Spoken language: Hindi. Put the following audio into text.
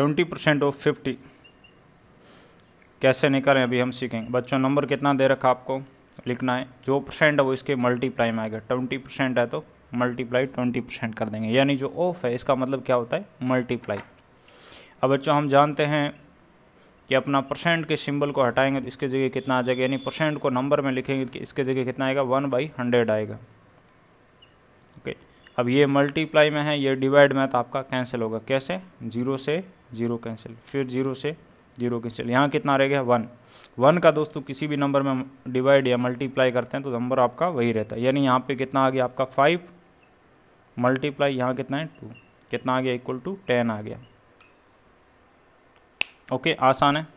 ट्वेंटी परसेंट ऑफ फिफ्टी कैसे निकालें अभी हम सीखेंगे बच्चों नंबर कितना दे रखा आपको लिखना है जो परसेंट है वो इसके मल्टीप्लाई में आएगा ट्वेंटी परसेंट है तो मल्टीप्लाई ट्वेंटी परसेंट कर देंगे यानी जो ऑफ है इसका मतलब क्या होता है मल्टीप्लाई अब बच्चों हम जानते हैं कि अपना परसेंट के सिंबल को हटाएंगे तो इसके जगह कितना आ जाएगा यानी परसेंट को नंबर में लिखेंगे तो इसके जगह कितना आएगा वन बाई हंड्रेड आएगा ओके okay. अब ये मल्टीप्लाई में है ये डिवाइड में तो आपका कैंसिल होगा कैसे जीरो से जीरो कैंसिल फिर जीरो से जीरो कैंसिल यहाँ कितना रह गया वन वन का दोस्तों किसी भी नंबर में डिवाइड या मल्टीप्लाई करते हैं तो नंबर आपका वही रहता है यानी यहाँ पे कितना आ गया आपका फाइव मल्टीप्लाई यहाँ कितना है टू कितना आ गया इक्वल टू टेन आ गया ओके आसान है